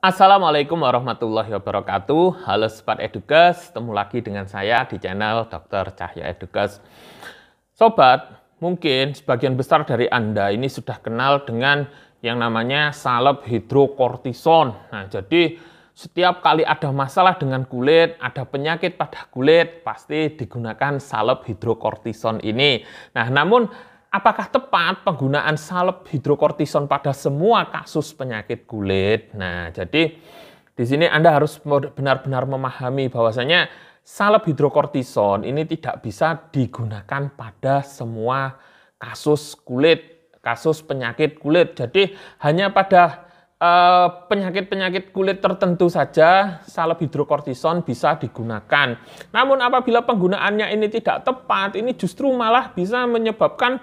Assalamualaikum warahmatullahi wabarakatuh. Halo Sobat edukas, ketemu lagi dengan saya di channel Dr. Cahya edukas. Sobat, mungkin sebagian besar dari Anda ini sudah kenal dengan yang namanya salep hidrokortison. Nah, jadi setiap kali ada masalah dengan kulit, ada penyakit pada kulit, pasti digunakan salep hidrokortison ini. Nah, namun apakah tepat penggunaan salep hidrokortison pada semua kasus penyakit kulit? Nah, jadi di sini Anda harus benar-benar memahami bahwasanya salep hidrokortison ini tidak bisa digunakan pada semua kasus kulit, kasus penyakit kulit. Jadi hanya pada Eh, penyakit-penyakit kulit tertentu saja salep hidrokortison bisa digunakan. Namun apabila penggunaannya ini tidak tepat, ini justru malah bisa menyebabkan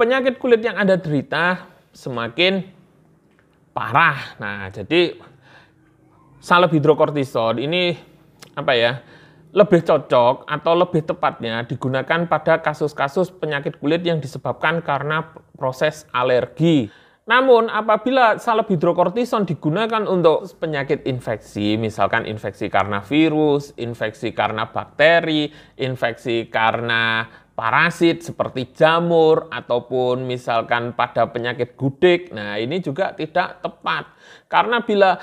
penyakit kulit yang ada derita semakin parah. Nah, jadi salep hidrokortison ini apa ya? lebih cocok atau lebih tepatnya digunakan pada kasus-kasus penyakit kulit yang disebabkan karena proses alergi. Namun apabila salep hidrokortison digunakan untuk penyakit infeksi, misalkan infeksi karena virus, infeksi karena bakteri, infeksi karena parasit seperti jamur ataupun misalkan pada penyakit gudik. Nah, ini juga tidak tepat. Karena bila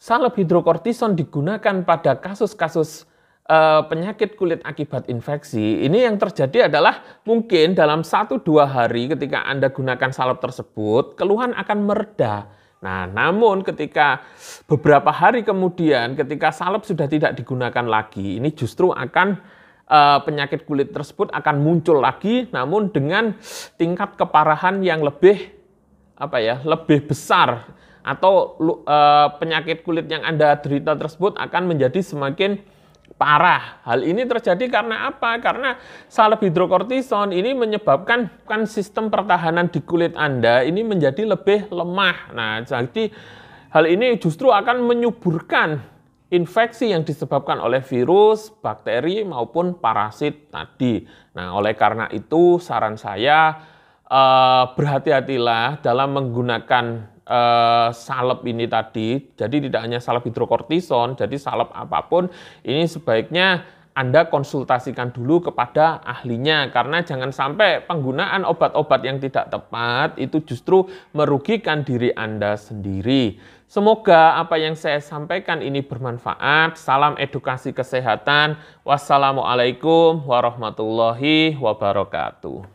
salep hidrokortison digunakan pada kasus-kasus Eh, penyakit kulit akibat infeksi ini yang terjadi adalah mungkin dalam satu dua hari ketika Anda gunakan salep tersebut keluhan akan mereda. Nah, namun ketika beberapa hari kemudian ketika salep sudah tidak digunakan lagi, ini justru akan uh, penyakit kulit tersebut akan muncul lagi namun dengan tingkat keparahan yang lebih apa ya, lebih besar atau uh, penyakit kulit yang Anda derita tersebut akan menjadi semakin parah. Hal ini terjadi karena apa? Karena salep hidrokortison ini menyebabkan kan sistem pertahanan di kulit Anda ini menjadi lebih lemah. Nah, jadi hal ini justru akan menyuburkan infeksi yang disebabkan oleh virus, bakteri maupun parasit tadi. Nah, oleh karena itu saran saya eh, berhati-hatilah dalam menggunakan uh, salep ini tadi, jadi tidak hanya salep hidrokortison, jadi salep apapun, ini sebaiknya anda konsultasikan dulu kepada ahlinya karena jangan sampai penggunaan obat-obat yang tidak tepat itu justru merugikan diri Anda sendiri. Semoga apa yang saya sampaikan ini bermanfaat. Salam edukasi kesehatan. Wassalamualaikum warahmatullahi wabarakatuh.